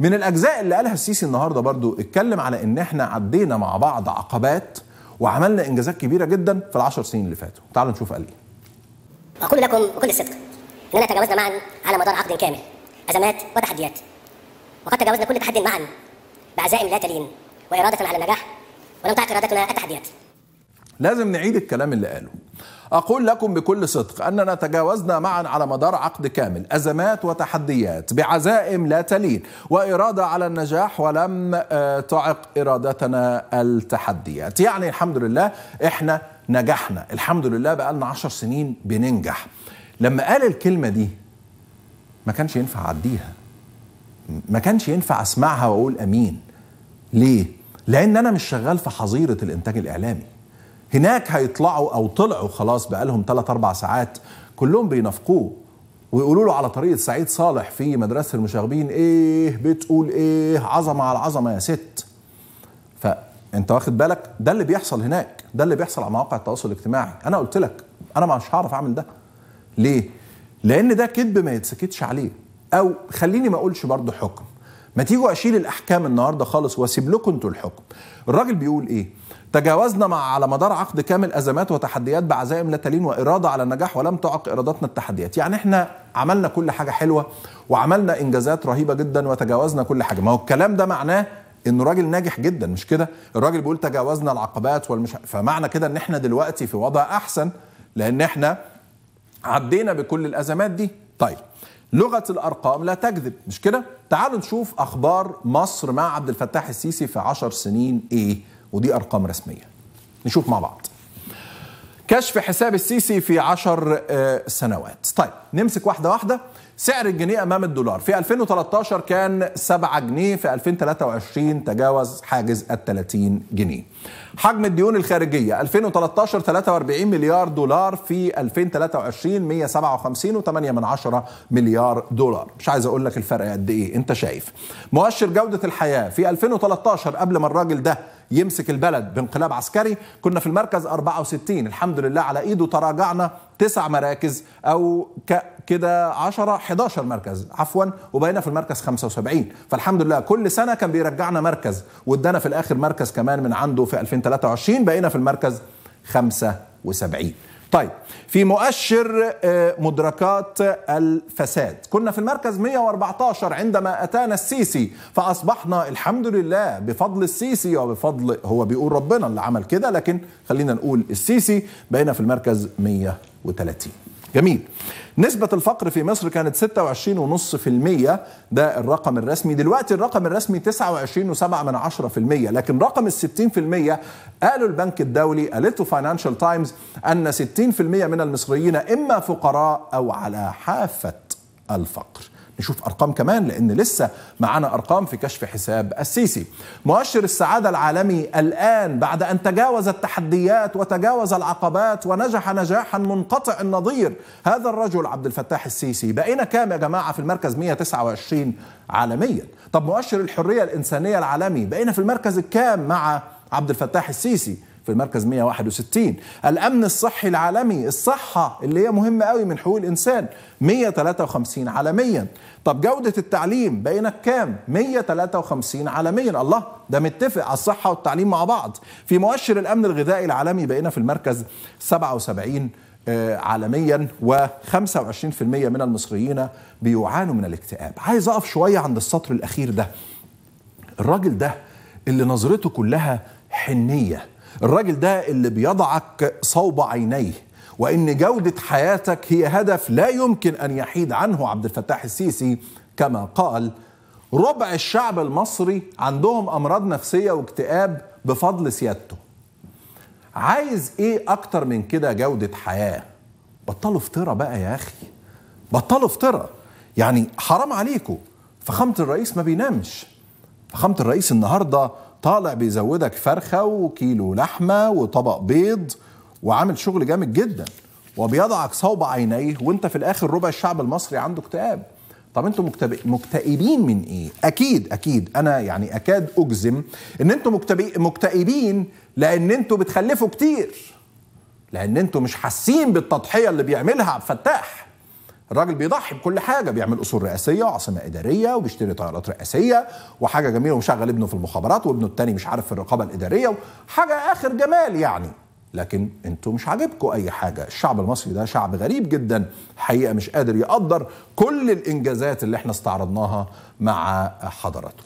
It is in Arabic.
من الاجزاء اللي قالها السيسي النهارده برضو اتكلم على ان احنا عدينا مع بعض عقبات وعملنا انجازات كبيره جدا في العشر سنين اللي فاتوا تعالوا نشوف قال ايه اقول لكم بكل صدق اننا تجاوزنا معا على مدار عقد كامل ازمات وتحديات وقد تجاوزنا كل تحدي معا بعزائم لا تلين واراده على النجاح ولم تعد ارادتنا التحديات لازم نعيد الكلام اللي قاله أقول لكم بكل صدق أننا تجاوزنا معا على مدار عقد كامل أزمات وتحديات بعزائم لا تلين وإرادة على النجاح ولم آه، تعق إرادتنا التحديات يعني الحمد لله إحنا نجحنا الحمد لله بقالنا عشر سنين بننجح لما قال الكلمة دي ما كانش ينفع أعديها ما كانش ينفع أسمعها وأقول أمين ليه؟ لأن أنا مش شغال في حظيرة الإنتاج الإعلامي هناك هيطلعوا او طلعوا خلاص بقالهم 3 4 ساعات كلهم بينافقوه ويقولوا له على طريقه سعيد صالح في مدرسه المشاغبين ايه بتقول ايه عظمه على عظمه يا ست فانت واخد بالك ده اللي بيحصل هناك ده اللي بيحصل على مواقع التواصل الاجتماعي انا قلت لك انا مش هعرف اعمل ده ليه لان ده كذب ما يتسكتش عليه او خليني ما اقولش برضه حكم ما تيجوا اشيل الاحكام النهارده خالص واسيب لكم انتوا الحكم الراجل بيقول ايه تجاوزنا مع على مدار عقد كامل ازمات وتحديات بعزائم لا تلين واراده على النجاح ولم تعق ارادتنا التحديات يعني احنا عملنا كل حاجه حلوه وعملنا انجازات رهيبه جدا وتجاوزنا كل حاجه ما هو الكلام ده معناه انه راجل ناجح جدا مش كده الراجل بيقول تجاوزنا العقبات والمش فمعنى كده ان احنا دلوقتي في وضع احسن لان احنا عدينا بكل الازمات دي طيب لغة الأرقام لا تكذب مش كده؟ تعالوا نشوف أخبار مصر مع عبد الفتاح السيسي في عشر سنين إيه ودي أرقام رسمية نشوف مع بعض كشف حساب السيسي في عشر آه، سنوات طيب نمسك واحدة واحدة سعر الجنيه امام الدولار في 2013 كان 7 جنيه في 2023 تجاوز حاجز ال 30 جنيه حجم الديون الخارجيه 2013 43 مليار دولار في 2023 157.8 مليار دولار مش عايز اقول لك الفرق قد ايه انت شايف مؤشر جوده الحياه في 2013 قبل ما الراجل ده يمسك البلد بانقلاب عسكري كنا في المركز 64 الحمد لله على ايده تراجعنا تسع مراكز او كده 10 11 مركز عفوا وبقينا في المركز 75 فالحمد لله كل سنه كان بيرجعنا مركز وادانا في الاخر مركز كمان من عنده في 2023 بقينا في المركز 75 طيب في مؤشر آه، مدركات الفساد كنا في المركز 114 عندما أتانا السيسي فأصبحنا الحمد لله بفضل السيسي وبفضل هو بيقول ربنا اللي عمل كده لكن خلينا نقول السيسي بقينا في المركز 130 جميل نسبة الفقر في مصر كانت 26.5% ده الرقم الرسمي دلوقتي الرقم الرسمي 29.7% لكن رقم ال 60% قالوا البنك الدولي قالته فاينانشال تايمز أن 60% من المصريين إما فقراء أو على حافة الفقر نشوف ارقام كمان لان لسه معانا ارقام في كشف حساب السيسي. مؤشر السعاده العالمي الان بعد ان تجاوز التحديات وتجاوز العقبات ونجح نجاحا منقطع النظير هذا الرجل عبد الفتاح السيسي بقينا كام يا جماعه في المركز 129 عالميا. طب مؤشر الحريه الانسانيه العالمي بقينا في المركز الكام مع عبد الفتاح السيسي في المركز 161 الأمن الصحي العالمي الصحة اللي هي مهمة قوي من حقوق الإنسان 153 عالميا طب جودة التعليم بقينا بكام 153 عالميا الله ده متفق على الصحة والتعليم مع بعض في مؤشر الأمن الغذائي العالمي بقينا في المركز 77 آه، عالميا و25% من المصريين بيعانوا من الاكتئاب عايز اقف شويه عند السطر الاخير ده الراجل ده اللي نظرته كلها حنيه الراجل ده اللي بيضعك صوب عينيه وان جوده حياتك هي هدف لا يمكن ان يحيد عنه عبد الفتاح السيسي كما قال ربع الشعب المصري عندهم امراض نفسيه واكتئاب بفضل سيادته عايز ايه اكتر من كده جوده حياه بطلوا فطره بقى يا اخي بطلوا فطره يعني حرام عليكم فخامه الرئيس ما بينامش فخامه الرئيس النهارده طالع بيزودك فرخه وكيلو لحمه وطبق بيض وعامل شغل جامد جدا وبيضعك صوب عينيه وانت في الاخر ربع الشعب المصري عنده اكتئاب طب انتم مكتئبين من ايه اكيد اكيد انا يعني اكاد اجزم ان انتم مكتئبين لان انتم بتخلفوا كتير لان انتم مش حاسين بالتضحيه اللي بيعملها عبد الفتاح الراجل بيضحي بكل حاجه بيعمل اصول رئاسيه وعاصمه اداريه وبيشتري طيارات رئاسيه وحاجه جميله ومشغل ابنه في المخابرات وابنه الثاني مش عارف في الرقابه الاداريه وحاجه اخر جمال يعني لكن انتوا مش عاجبكم اي حاجه الشعب المصري ده شعب غريب جدا حقيقه مش قادر يقدر كل الانجازات اللي احنا استعرضناها مع حضراتكم